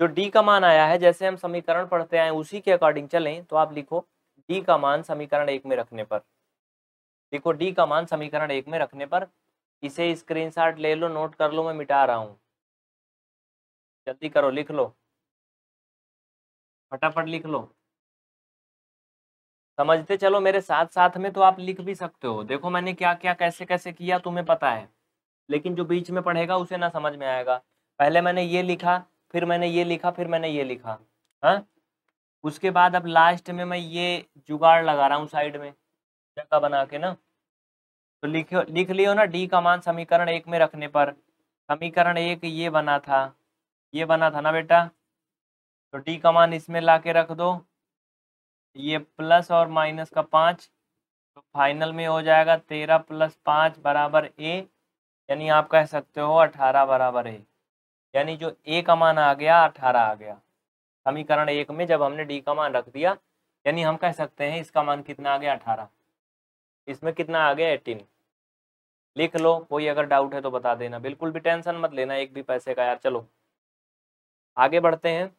Speaker 1: जो डी का मान आया है जैसे हम समीकरण पढ़ते आए उसी के अकॉर्डिंग चलें तो आप लिखो डी का मान समीकरण एक में रखने पर लिखो डी का मान समीकरण एक में रखने पर इसे स्क्रीनशॉट ले लो नोट कर लो मैं मिटा रहा हूँ जल्दी करो लिख लो फटाफट लिख लो समझते चलो मेरे साथ साथ में तो आप लिख भी सकते हो देखो मैंने क्या क्या कैसे कैसे किया तुम्हें पता है लेकिन जो बीच में पढ़ेगा उसे ना समझ में आएगा पहले मैंने ये लिखा फिर मैंने ये लिखा फिर मैंने ये लिखा हाँ उसके बाद अब लास्ट में मैं ये जुगाड़ लगा रहा हूँ साइड में जगह बना के ना तो लिख लिख लियो ना डी का मान समीकरण एक में रखने पर समीकरण एक ये बना था ये बना था ना बेटा तो डी का मान इसमें ला के रख दो ये प्लस और माइनस का पाँच तो फाइनल में हो जाएगा तेरह प्लस पाँच बराबर ए यानी आप कह सकते हो अठारह बराबर ए यानी जो ए का मान आ गया अठारह आ गया समीकरण एक में जब हमने डी का मान रख दिया यानी हम कह सकते हैं इसका मान कितना आ गया अठारह इसमें कितना आ गया एटीन लिख लो कोई अगर डाउट है तो बता देना बिल्कुल भी टेंशन मत लेना एक भी पैसे का यार चलो आगे बढ़ते हैं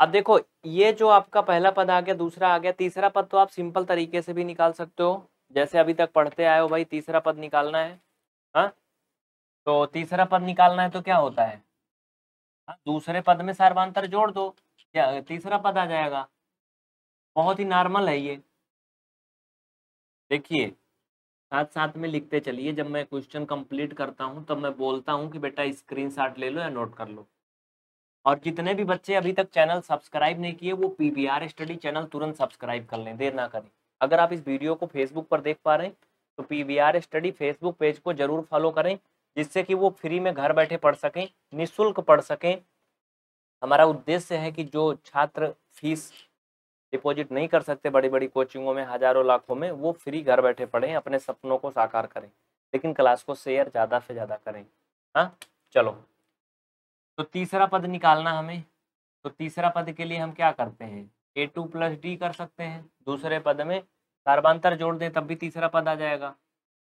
Speaker 1: अब देखो ये जो आपका पहला पद आ गया दूसरा आ गया तीसरा पद तो आप सिंपल तरीके से भी निकाल सकते हो जैसे अभी तक पढ़ते आए हो भाई तीसरा पद निकालना है हाँ तो तीसरा पद निकालना है तो क्या होता है हा? दूसरे पद में सर्वांतर जोड़ दो क्या तीसरा पद आ जाएगा बहुत ही नॉर्मल है ये देखिए साथ साथ में लिखते चलिए जब मैं क्वेश्चन कंप्लीट करता हूँ तब मैं बोलता हूँ कि बेटा स्क्रीनशॉट ले लो या नोट कर लो और जितने भी बच्चे अभी तक चैनल सब्सक्राइब नहीं किए वो P B R study channel तुरंत सब्सक्राइब कर लें देर ना करें अगर आप इस वीडियो को फेसबुक पर देख पा रहे हैं तो P B R study Facebook page को जरूर फॉलो करें जिससे कि वो फ्री में घर बैठे पढ़ सकें निःशुल्क पढ़ सकें हमारा उद्देश्य है कि जो छात्र फीस डिपॉजिट नहीं कर सकते बड़ी बड़ी कोचिंगों में हजारों लाखों में वो फ्री घर बैठे पढ़ें अपने सपनों को साकार करें लेकिन क्लास को शेयर ज़्यादा से ज़्यादा करें हाँ चलो तो तीसरा पद निकालना हमें तो तीसरा पद के लिए हम क्या करते हैं ए टू प्लस डी कर सकते हैं दूसरे पद में सर्वांतर जोड़ दें तब भी तीसरा पद आ जाएगा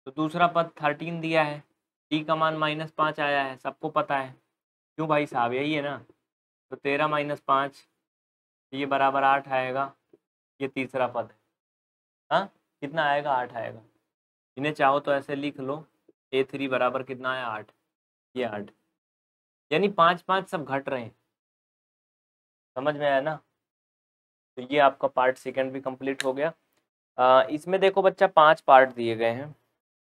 Speaker 1: तो दूसरा पद थर्टीन दिया है डी का मान माइनस पाँच आया है सबको पता है क्यों भाई साहब यही है ना तो तेरह माइनस पाँच ये बराबर आठ आएगा ये तीसरा पद है हाँ कितना आएगा आठ आएगा इन्हें चाहो तो ऐसे लिख लो ए थ्री बराबर कितना है आठ ये आठ यानी पाँच पाँच सब घट रहे हैं समझ में आया ना तो ये आपका पार्ट सेकंड भी कंप्लीट हो गया आ, इसमें देखो बच्चा पांच पार्ट दिए गए हैं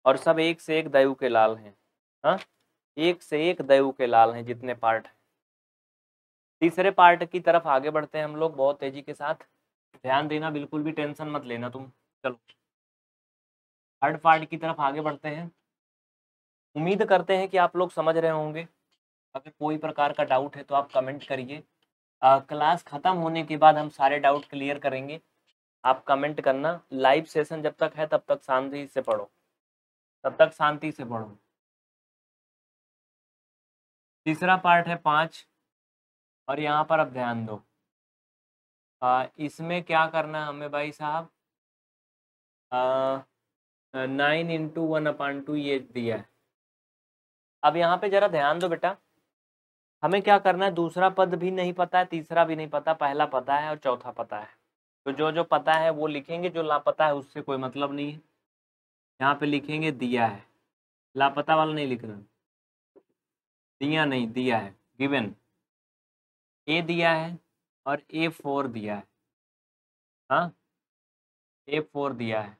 Speaker 1: और सब एक से एक दयु के लाल हैं हाँ एक से एक दयु के लाल हैं जितने पार्ट हैं तीसरे पार्ट की तरफ आगे बढ़ते हैं हम लोग बहुत तेजी के साथ ध्यान देना बिल्कुल भी टेंशन मत लेना तुम चलो थर्ड पार्ट की तरफ आगे बढ़ते हैं उम्मीद करते हैं कि आप लोग समझ रहे होंगे अगर कोई प्रकार का डाउट है तो आप कमेंट करिए क्लास ख़त्म होने के बाद हम सारे डाउट क्लियर करेंगे आप कमेंट करना लाइव सेशन जब तक है तब तक शांति से पढ़ो तब तक शांति से पढ़ो तीसरा पार्ट है पाँच और यहाँ पर अब ध्यान दो आ, इसमें क्या करना हमें भाई साहब nine into one upon two ये दिया है अब यहाँ पे ज़रा ध्यान दो बेटा हमें क्या करना है दूसरा पद भी नहीं पता है तीसरा भी नहीं पता पहला पता है और चौथा पता है तो जो जो पता है वो लिखेंगे जो लापता है उससे कोई मतलब नहीं है यहाँ पे लिखेंगे दिया है लापता वाला नहीं लिख रहा दिया नहीं दिया है गिवन ए दिया है और ए फोर दिया है हाँ ए फोर दिया है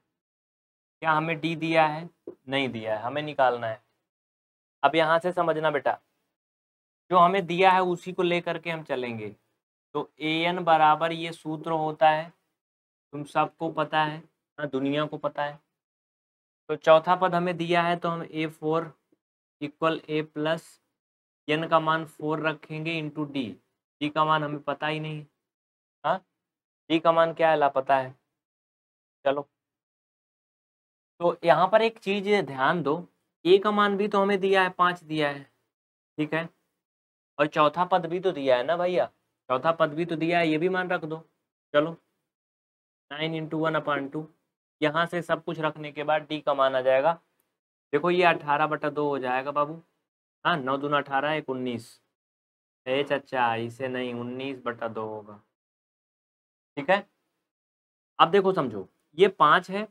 Speaker 1: क्या हमें डी दिया है नहीं दिया है हमें निकालना है अब यहाँ से समझना बेटा जो हमें दिया है उसी को लेकर के हम चलेंगे तो ए एन बराबर ये सूत्र होता है तुम सबको पता है ना हाँ, दुनिया को पता है तो चौथा पद हमें दिया है तो हम a four equal a plus n का मान फोर रखेंगे इंटू डी डी का मान हमें पता ही नहीं हाँ डी का मान क्या है लापता है चलो तो यहाँ पर एक चीज़ ध्यान दो ए का मान भी तो हमें दिया है पाँच दिया है ठीक है और चौथा पद भी तो दिया है ना भैया चौथा पद भी तो दिया है ये भी मान रख दो चलो nine into one upon two यहाँ से सब कुछ रखने के बाद डी का माना जाएगा देखो ये अठारह बटा दो हो जाएगा बाबू हाँ नौ दून अठारह एक उन्नीस एच चचा इसे नहीं उन्नीस बटा दो होगा ठीक है अब देखो समझो ये पाँच है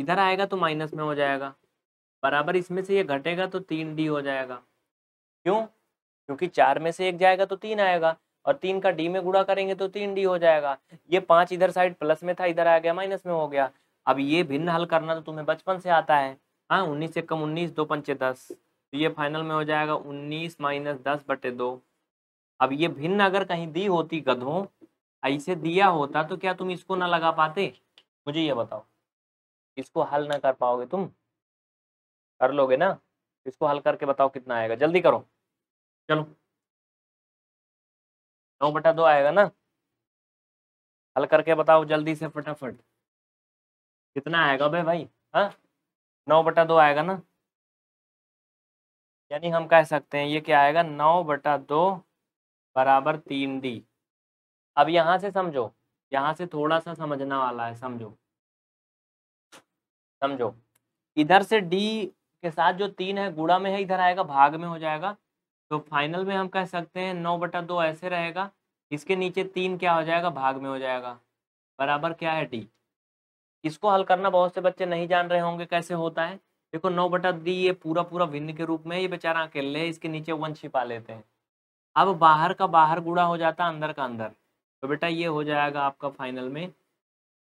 Speaker 1: इधर आएगा तो माइनस में हो जाएगा बराबर इसमें से ये घटेगा तो तीन डी हो जाएगा क्यों क्योंकि चार में से एक जाएगा तो तीन आएगा और तीन का डी में गुड़ा करेंगे तो तीन डी हो जाएगा ये पांच इधर साइड प्लस में था इधर आ गया माइनस में हो गया अब ये भिन्न हल करना तो तुम्हें बचपन से आता है हाँ उन्नीस से कम उन्नीस दो पंचे दस तो ये फाइनल में हो जाएगा उन्नीस माइनस दस बटे दो अब ये भिन्न अगर कहीं दी होती गधों ऐसे दिया होता तो क्या तुम इसको ना लगा पाते मुझे ये बताओ इसको हल ना कर पाओगे तुम कर लोगे ना इसको हल करके बताओ कितना आएगा जल्दी करो चलो नौ बटा दो आएगा ना हल करके बताओ जल्दी से फटाफट कितना आएगा बे भाई हाँ नौ बटा दो आएगा ना यानी हम कह सकते हैं ये क्या आएगा नौ बटा दो बराबर तीन डी अब यहाँ से समझो यहाँ से थोड़ा सा समझना वाला है समझो समझो इधर से डी के साथ जो तीन है गुड़ा में है इधर आएगा भाग में हो जाएगा तो फाइनल में हम कह सकते हैं नौ बटा दो ऐसे रहेगा इसके नीचे तीन क्या हो जाएगा भाग में हो जाएगा बराबर क्या है डी इसको हल करना बहुत से बच्चे नहीं जान रहे होंगे कैसे होता है देखो नौ बटा डी ये पूरा पूरा भिन्न के रूप में ये बेचारा अकेले इसके नीचे वन छिपा लेते हैं अब बाहर का बाहर गुड़ा हो जाता अंदर का अंदर तो बेटा ये हो जाएगा आपका फाइनल में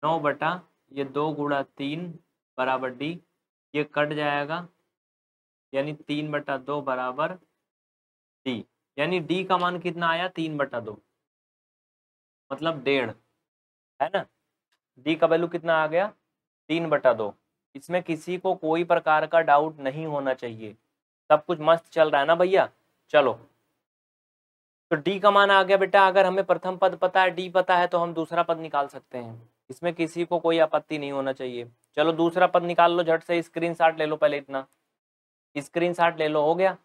Speaker 1: नौ बटा ये दो गुड़ा तीन बराबर डी ये कट जाएगा यानी तीन बटा दो बराबर डी यानी डी का मान कितना आया तीन बटा दो मतलब डेढ़ है ना डी का वैल्यू कितना आ गया तीन बटा दो इसमें किसी को कोई प्रकार का डाउट नहीं होना चाहिए सब कुछ मस्त चल रहा है ना भैया चलो तो डी का मान आ गया बेटा अगर हमें प्रथम पद पता है डी पता है तो हम दूसरा पद निकाल सकते हैं इसमें किसी को कोई आपत्ति नहीं होना चाहिए चलो दूसरा पद निकाल लो झट से स्क्रीन ले लो पहले इतना स्क्रीन ले लो हो गया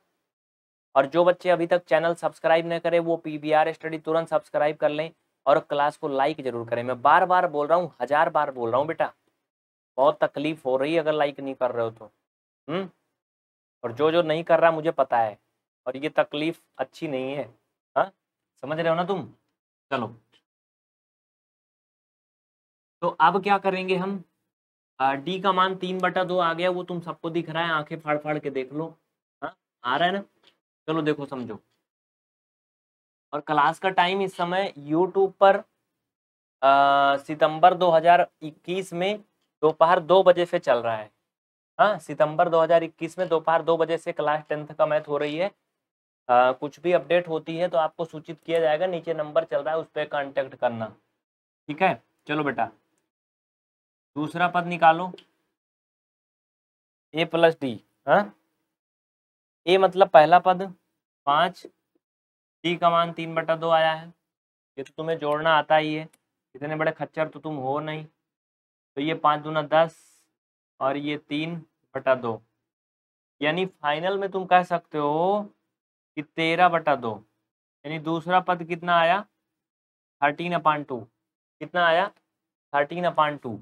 Speaker 1: और जो बच्चे अभी तक चैनल सब्सक्राइब नहीं करें वो पी स्टडी तुरंत सब्सक्राइब कर लें और क्लास को लाइक जरूर करें मैं बार बार बोल रहा हूँ हजार बार बोल रहा हूँ बेटा बहुत तकलीफ हो रही है अगर लाइक नहीं कर रहे हो तो हम्म और जो जो नहीं कर रहा मुझे पता है और ये तकलीफ अच्छी नहीं है हा? समझ रहे हो ना तुम चलो तो अब क्या करेंगे हम डी का मान तीन बटा दो आ गया वो तुम सबको दिख रहा है आंखें फाड़ फाड़ के देख लो हाँ आ रहा है ना चलो देखो समझो और क्लास का टाइम इस समय यूट्यूब पर आ, सितंबर 2021 में दोपहर दो बजे से चल रहा है हाँ सितंबर 2021 में दोपहर दो बजे से क्लास टेंथ का मैथ हो रही है आ, कुछ भी अपडेट होती है तो आपको सूचित किया जाएगा नीचे नंबर चल रहा है उस पर कॉन्टेक्ट करना ठीक है चलो बेटा दूसरा पद निकालो ए प्लस डी हाँ ए मतलब पहला पद पाँच डी का मान तीन बटा दो आया है ये तो तुम्हें जोड़ना आता ही है इतने बड़े खच्चर तो तुम हो नहीं तो ये पाँच दूना दस और ये तीन बटा दो यानी फाइनल में तुम कह सकते हो कि तेरह बटा दो यानी दूसरा पद कितना आया थर्टीन अपान टू कितना आया थर्टीन अपान टू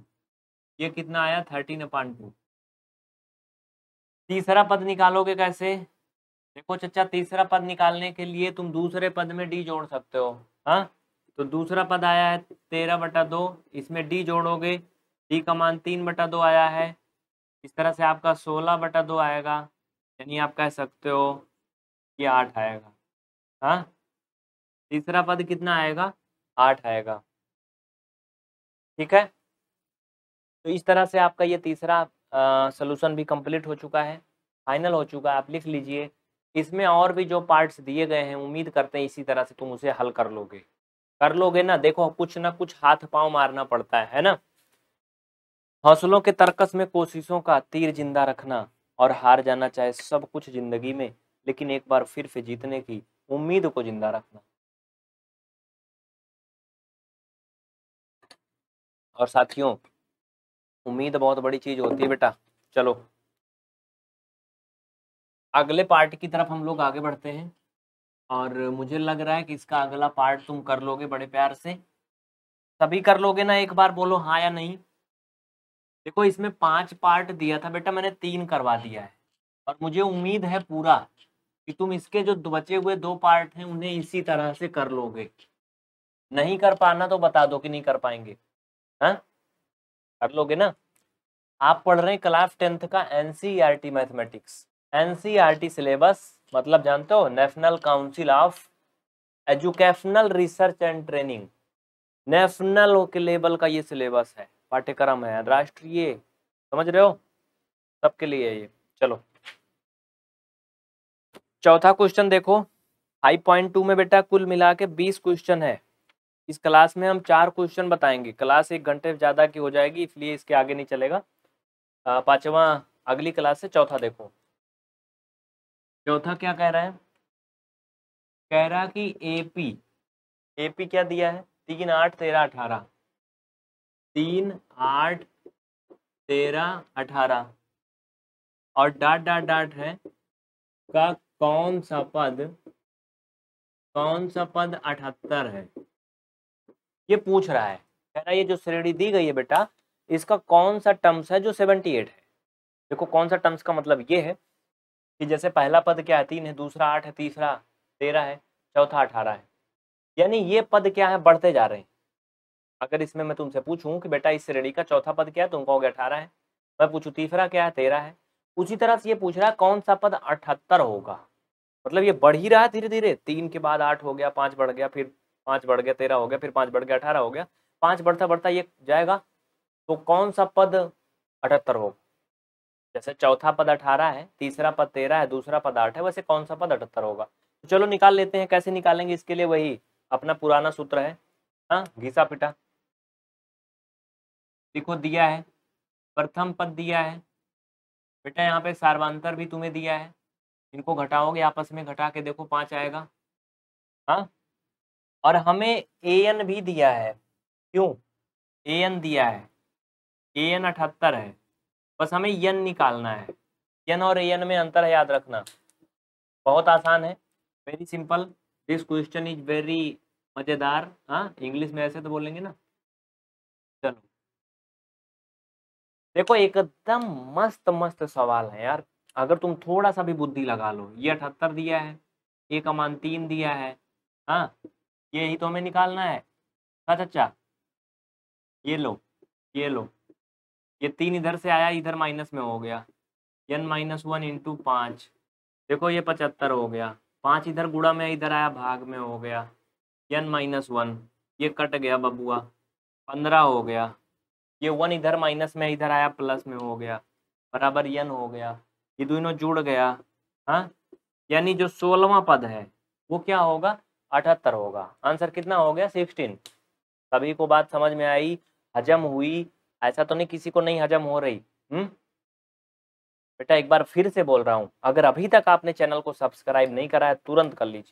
Speaker 1: ये कितना आया थर्टीन अपान टू तीसरा पद निकालोगे कैसे देखो चचा तीसरा पद निकालने के लिए तुम दूसरे पद में डी जोड़ सकते हो हाँ तो दूसरा पद आया है तेरह बटा दो इसमें डी जोड़ोगे डी का मान तीन बटा दो आया है इस तरह से आपका सोलह बटा दो आएगा यानी आप कह सकते हो कि आठ आएगा हाँ तीसरा पद कितना आएगा आठ आएगा ठीक है तो इस तरह से आपका ये तीसरा सोलूशन भी कंप्लीट हो चुका है फाइनल हो चुका है आप लिख लीजिए इसमें और भी जो पार्ट्स दिए गए हैं उम्मीद करते हैं इसी तरह से तुम उसे हल कर लोगे कर लोगे ना देखो कुछ ना कुछ हाथ पांव मारना पड़ता है है ना हौसलों के तर्कस में कोशिशों का तीर जिंदा रखना और हार जाना चाहे सब कुछ जिंदगी में लेकिन एक बार फिर से जीतने की उम्मीद को जिंदा रखना और साथियों उम्मीद बहुत बड़ी चीज होती है बेटा चलो अगले पार्ट की तरफ हम लोग आगे बढ़ते हैं और मुझे लग रहा है कि इसका अगला पार्ट तुम कर लोगे बड़े प्यार से सभी कर लोगे ना एक बार बोलो हाँ या नहीं देखो इसमें पांच पार्ट दिया था बेटा मैंने तीन करवा दिया है और मुझे उम्मीद है पूरा कि तुम इसके जो बचे हुए दो पार्ट हैं उन्हें इसी तरह से कर लोगे नहीं कर पाना तो बता दो कि नहीं कर पाएंगे हाँ कर लोगे ना आप पढ़ रहे हैं क्लास टेंथ का एनसीईआरटी मैथमेटिक्स एनसीईआरटी सिलेबस मतलब जानते हो national council of educational research and training national के लेवल का ये सिलेबस है पाठ्यक्रम है राष्ट्रीय समझ रहे हो सबके लिए ये चलो चौथा क्वेश्चन देखो पॉइंट टू में बेटा कुल मिला के बीस क्वेश्चन है इस क्लास में हम चार क्वेश्चन बताएंगे क्लास एक घंटे ज़्यादा की हो जाएगी इसलिए इसके आगे नहीं चलेगा पाँचवा अगली क्लास से चौथा देखो चौथा क्या कह रहा है कह रहा कि एपी एपी क्या दिया है तीन आठ तेरह अठारह तीन आठ तेरह अठारह और डाट डाट डाट है का कौन सा पद कौन सा पद अठहत्तर है ये पूछ रहा है कह रहा है ये जो श्रेणी दी गई है बेटा इसका कौन सा टर्म्स है जो सेवेंटी एट है देखो कौन सा टर्म्स का मतलब ये है कि जैसे पहला पद क्या है तीन है दूसरा आठ है तीसरा तेरह है चौथा अठारह है यानी ये पद क्या है बढ़ते जा रहे हैं अगर इसमें मैं तुमसे पूछूँ कि बेटा इस श्रेणी का चौथा पद क्या है तुम कहोगे अठारह है मैं पूछूँ तीसरा क्या है तेरह है उसी तरह से ये पूछ रहा है कौन सा पद अठहत्तर होगा मतलब ये बढ़ ही रहा है धीरे धीरे तीन के बाद आठ हो गया पाँच बढ़ गया फिर पाँच बढ़ गया तेरह हो गया फिर पांच बढ़ गया अठारह हो गया पांच बढ़ता बढ़ता ये जाएगा तो कौन सा पद अठहत्तर हो जैसे चौथा पद अठारह है तीसरा पद तेरह है दूसरा पद आठ है वैसे कौन सा पद अठहत्तर होगा तो चलो निकाल लेते हैं कैसे निकालेंगे इसके लिए वही अपना पुराना सूत्र है हाँ घिसा पिटा देखो दिया है प्रथम पद दिया है बेटा यहाँ पे सार्वांतर भी तुम्हें दिया है इनको घटाओगे आपस में घटा के देखो पांच आएगा हाँ और हमें ए एन भी दिया है क्यों ए एन दिया है ए एन अठहत्तर है बस हमें यन निकालना है यन और ए एन में अंतर है याद रखना बहुत आसान है very simple this question is very मज़ेदार हाँ इंग्लिश में ऐसे तो बोलेंगे ना चलो देखो एकदम मस्त मस्त सवाल है यार अगर तुम थोड़ा सा भी बुद्धि लगा लो ये अठहत्तर दिया है ये कमान तीन दिया है हाँ ये ही तो हमें निकालना है का हाँ ये लो ये लो ये तीन इधर से आया इधर माइनस में हो गया एन माइनस वन इंटू पाँच देखो ये पचहत्तर हो गया पाँच इधर गुड़ा में इधर आया भाग में हो गया एन माइनस वन ये कट गया बबुआ पंद्रह हो गया ये वन इधर माइनस में इधर आया प्लस में हो गया बराबर यन हो गया ये दोनों जुड़ गया हाँ यानी जो सोलवा पद है वो क्या होगा अठहत्तर होगा आंसर कितना हो गया सिक्सटीन सभी को बात समझ में आई हजम हुई ऐसा तो नहीं किसी को नहीं हजम हो रही हम्म बेटा एक बार फिर से बोल रहा हूँ अगर अभी तक आपने चैनल को सब्सक्राइब नहीं कराया तुरंत कर लीजिए